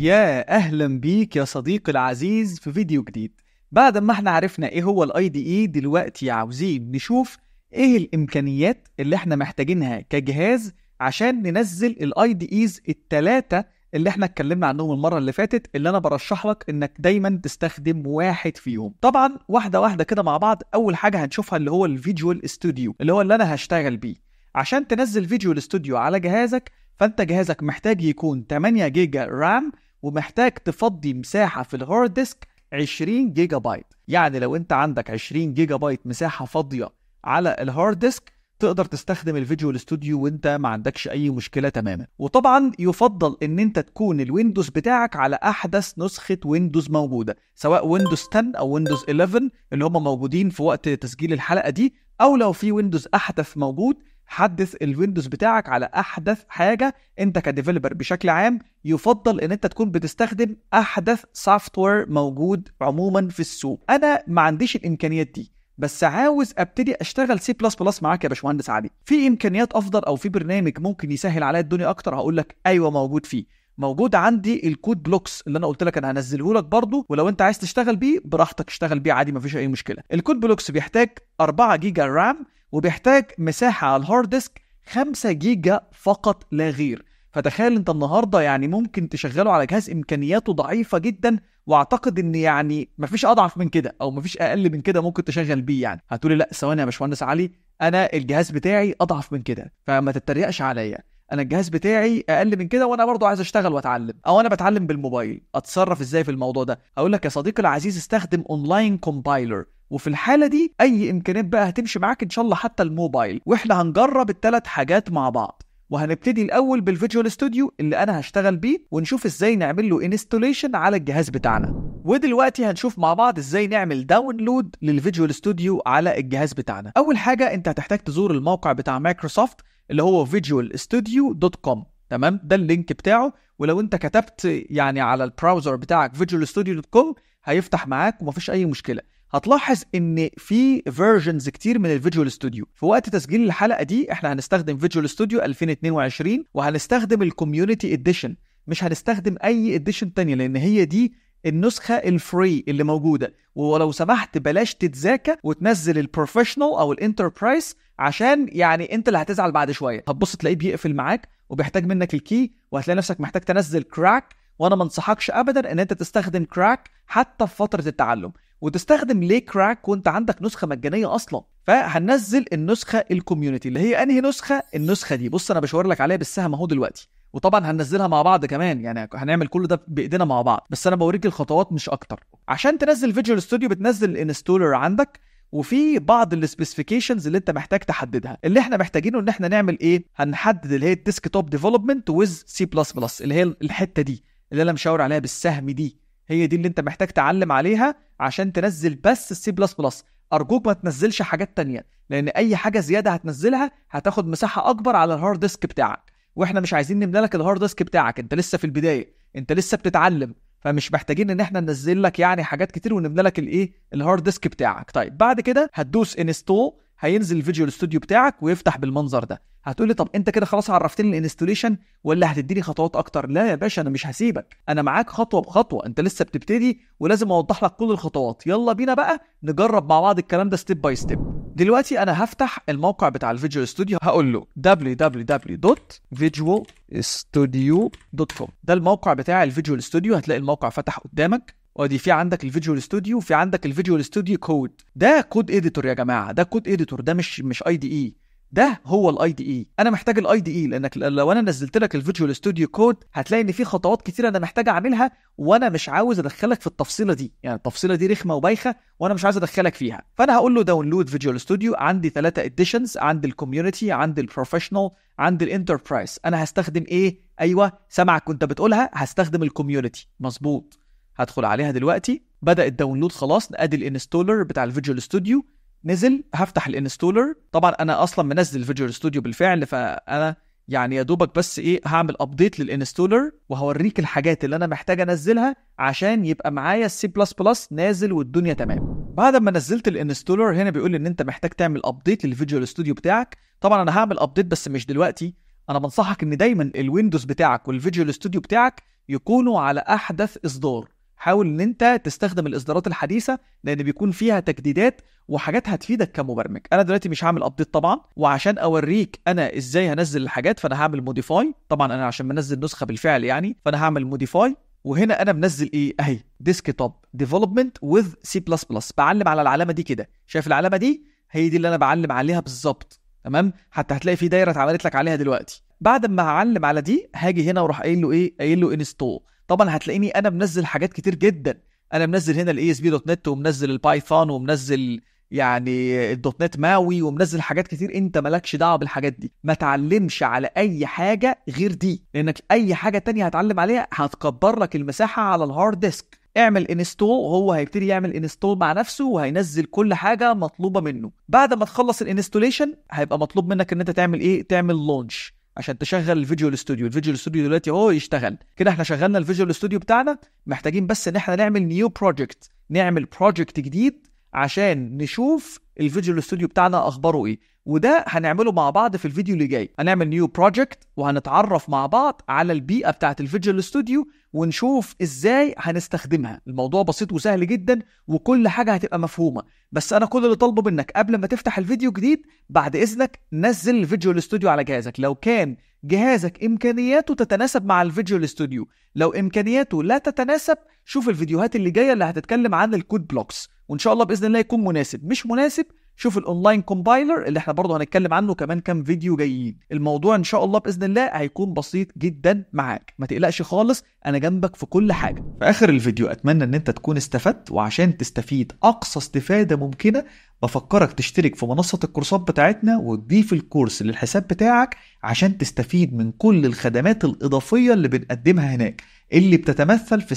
يا اهلا بيك يا صديقي العزيز في فيديو جديد بعد ما احنا عرفنا ايه هو الاي دي اي e دلوقتي عاوزين نشوف ايه الامكانيات اللي احنا محتاجينها كجهاز عشان ننزل الاي دي ايز التلاتة اللي احنا اتكلمنا عنهم المرة اللي فاتت اللي انا برشح لك انك دايما تستخدم واحد فيهم طبعا واحدة واحدة كده مع بعض اول حاجة هنشوفها اللي هو الفيجوال ستوديو اللي هو اللي انا هشتغل بيه عشان تنزل فيجوال ستوديو على جهازك فانت جهازك محتاج يكون 8 جيجا رام ومحتاج تفضي مساحة في الهارد ديسك 20 جيجا بايت يعني لو انت عندك 20 جيجا بايت مساحة فاضية على الهارد ديسك تقدر تستخدم الفيجوال ستوديو وانت ما عندكش اي مشكله تماما وطبعا يفضل ان انت تكون الويندوز بتاعك على احدث نسخه ويندوز موجوده سواء ويندوز 10 او ويندوز 11 اللي هم موجودين في وقت تسجيل الحلقه دي او لو في ويندوز احدث موجود حدث الويندوز بتاعك على احدث حاجه انت كديفلوبر بشكل عام يفضل ان انت تكون بتستخدم احدث سوفت وير موجود عموما في السوق انا ما عنديش الامكانيات دي بس عاوز ابتدي اشتغل سي بلس بلس معاك يا باشمهندس علي في امكانيات افضل او في برنامج ممكن يسهل عليا الدنيا اكتر هقول لك ايوه موجود فيه موجود عندي الكود بلوكس اللي انا قلت لك انا هنزله لك برضه ولو انت عايز تشتغل بيه براحتك اشتغل بيه عادي مفيش اي مشكله الكود بلوكس بيحتاج 4 جيجا رام وبيحتاج مساحه على الهارد ديسك 5 جيجا فقط لا غير فتخيل انت النهارده يعني ممكن تشغله على جهاز امكانياته ضعيفه جدا واعتقد ان يعني مفيش اضعف من كده او مفيش اقل من كده ممكن تشغل بيه يعني هتقولي لا ثواني يا باشمهندس علي انا الجهاز بتاعي اضعف من كده فما تتريقش عليا انا الجهاز بتاعي اقل من كده وانا برضه عايز اشتغل واتعلم او انا بتعلم بالموبايل اتصرف ازاي في الموضوع ده اقول لك يا صديقي العزيز استخدم اونلاين كومبايلر وفي الحاله دي اي امكانيات بقى هتمشي معاك ان شاء الله حتى الموبايل واحنا هنجرب الثلاث حاجات مع بعض وهنبتدي الاول بالفيجوال ستوديو اللي انا هشتغل بيه ونشوف ازاي نعمل له انستوليشن على الجهاز بتاعنا ودلوقتي هنشوف مع بعض ازاي نعمل داونلود للفيجوال ستوديو على الجهاز بتاعنا اول حاجه انت هتحتاج تزور الموقع بتاع مايكروسوفت اللي هو فيجوال ستوديو دوت كوم تمام ده اللينك بتاعه ولو انت كتبت يعني على البراوزر بتاعك فيجوال ستوديو دوت كوم هيفتح معاك ومفيش اي مشكله هتلاحظ ان في فيرجنز كتير من الفيجوال ستوديو في وقت تسجيل الحلقه دي احنا هنستخدم فيجوال ستوديو 2022 وهنستخدم الكوميونتي اديشن مش هنستخدم اي اديشن تانية لان هي دي النسخة الفري اللي موجودة ولو سمحت بلاش تتذاكى وتنزل البروفيشنال او الانتربرايز عشان يعني انت اللي هتزعل بعد شويه هتبص تلاقيه بيقفل معاك وبيحتاج منك الكي وهتلاقي نفسك محتاج تنزل كراك وانا ما انصحكش ابدا ان انت تستخدم كراك حتى في فتره التعلم وتستخدم ليه كراك وانت عندك نسخه مجانيه اصلا فهنزل النسخه الكوميونتي اللي هي انهي نسخه النسخه دي بص انا بشاور لك عليها بالسهم اهو دلوقتي وطبعا هننزلها مع بعض كمان يعني هنعمل كل ده بايدينا مع بعض بس انا بوريك الخطوات مش اكتر عشان تنزل فيجوال ستوديو بتنزل الانستولر عندك وفي بعض السبيسيفيكيشنز اللي انت محتاج تحددها اللي احنا محتاجينه ان احنا نعمل ايه هنحدد اللي هي الديسك توب ديفلوبمنت ويز سي بلس بلس اللي هي الحته دي اللي انا مشاور عليها بالسهم دي هي دي اللي انت محتاج تعلم عليها عشان تنزل بس السي بلس بلس ارجوك ما تنزلش حاجات تانية لان اي حاجه زياده هتنزلها هتاخد مساحه اكبر على الهارد ديسك بتاعك واحنا مش عايزين نملى لك الهارد ديسك بتاعك انت لسه في البدايه انت لسه بتتعلم فمش محتاجين ان احنا ننزل لك يعني حاجات كتير ونبني لك الايه الهارد ديسك بتاعك طيب بعد كده هتدوس انستول هينزل الفيجوال ستوديو بتاعك ويفتح بالمنظر ده هتقول لي طب انت كده خلاص عرفتني الانستوليشن ولا هتديني خطوات اكتر لا يا باشا انا مش هسيبك انا معاك خطوه بخطوه انت لسه بتبتدي ولازم اوضح لك كل الخطوات يلا بينا بقى نجرب مع بعض الكلام ده ستيب باي ستيب دلوقتي انا هفتح الموقع بتاع الفيديو استوديو هقول له www.visualstudio.com ده الموقع بتاع الفيديو استوديو هتلاقي الموقع فتح قدامك وادي في عندك الفيجوال ستوديو وفي عندك الفيجوال ستوديو كود ده كود اديتور يا جماعه ده كود اديتور ده مش مش اي دي اي ده هو الاي دي اي e. انا محتاج الاي دي اي e، لانك لو انا نزلت لك الفيجوال ستوديو كود هتلاقي ان في خطوات كتيره انا محتاج اعملها وانا مش عاوز ادخلك في التفصيله دي يعني التفصيله دي رخمه وبايخه وانا مش عايز ادخلك فيها فانا هقول له داونلود فيجوال ستوديو عندي ثلاثه اديشنز عند الكوميونتي عند البروفيشنال عند الانتربرايز انا هستخدم ايه ايوه سامعك كنت بتقولها هستخدم الكوميونتي مظبوط هدخل عليها دلوقتي بدا الداونلود خلاص ادي الانستولر بتاع الفيجوال ستوديو نزل هفتح الانستولر طبعا انا اصلا منزل فيجوال ستوديو بالفعل فانا يعني يا دوبك بس ايه هعمل ابديت للانستولر وهوريك الحاجات اللي انا محتاج انزلها عشان يبقى معايا السي بلس بلس نازل والدنيا تمام بعد ما نزلت الانستولر هنا بيقول ان انت محتاج تعمل ابديت للفيجوال ستوديو بتاعك طبعا انا هعمل ابديت بس مش دلوقتي انا بنصحك ان دايما الويندوز بتاعك والفيجوال ستوديو بتاعك يكونوا على احدث اصدار حاول ان انت تستخدم الاصدارات الحديثه لان بيكون فيها تجديدات وحاجات هتفيدك كمبرمج انا دلوقتي مش هعمل ابديت طبعا وعشان اوريك انا ازاي هنزل الحاجات فانا هعمل موديفاي طبعا انا عشان بنزل نسخه بالفعل يعني فانا هعمل موديفاي وهنا انا منزل ايه اهي ديسك توب ديفلوبمنت وذ سي بلس بلس بعلم على العلامه دي كده شايف العلامه دي هي دي اللي انا بعلم عليها بالظبط تمام حتى هتلاقي في دايره اتعملت لك عليها دلوقتي بعد ما هعلم على دي هاجي هنا واروح قايل له ايه قايل له انستول طبعا هتلاقيني انا منزل حاجات كتير جدا انا منزل هنا الاي اس بي دوت نت ومنزل البايثون ومنزل يعني الدوت نت ماوي ومنزل حاجات كتير انت مالكش دعوه بالحاجات دي ما تعلمش على اي حاجه غير دي لانك اي حاجه تانية هتعلم عليها هتكبر لك المساحه على الهارد ديسك اعمل انستول وهو هيبتدي يعمل انستول مع نفسه وهينزل كل حاجه مطلوبه منه بعد ما تخلص الانستوليشن هيبقى مطلوب منك ان انت تعمل ايه تعمل لونش عشان تشغل الفيجوال ستوديو الفيجوال ستوديو دلوقتي اهو يشتغل كده احنا شغلنا الفيجوال ستوديو بتاعنا محتاجين بس ان احنا نعمل نيو بروجكت نعمل بروجكت جديد عشان نشوف الفيديو الاستوديو بتاعنا اخباره ايه وده هنعمله مع بعض في الفيديو اللي جاي هنعمل نيو بروجكت وهنتعرف مع بعض على البيئه بتاعه الفيجوال الاستوديو ونشوف ازاي هنستخدمها الموضوع بسيط وسهل جدا وكل حاجه هتبقى مفهومه بس انا كل اللي طالبه منك قبل ما تفتح الفيديو جديد بعد اذنك نزل الفيجوال الاستوديو على جهازك لو كان جهازك امكانياته تتناسب مع الفيجوال الاستوديو لو امكانياته لا تتناسب شوف الفيديوهات اللي جايه اللي هتتكلم عن الكود بلوكس وان شاء الله باذن الله يكون مناسب مش مناسب شوف الاونلاين كومبايلر اللي احنا برضه هنتكلم عنه كمان كام فيديو جايين الموضوع ان شاء الله باذن الله هيكون بسيط جدا معاك ما تقلقش خالص انا جنبك في كل حاجه في اخر الفيديو اتمنى ان انت تكون استفدت وعشان تستفيد اقصى استفاده ممكنه بفكرك تشترك في منصة الكورسات بتاعتنا وتضيف الكورس للحساب بتاعك عشان تستفيد من كل الخدمات الإضافية اللي بنقدمها هناك اللي بتتمثل في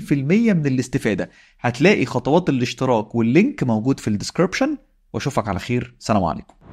70% من الاستفادة هتلاقي خطوات الاشتراك واللينك موجود في الديسكريبشن واشوفك على خير سلام عليكم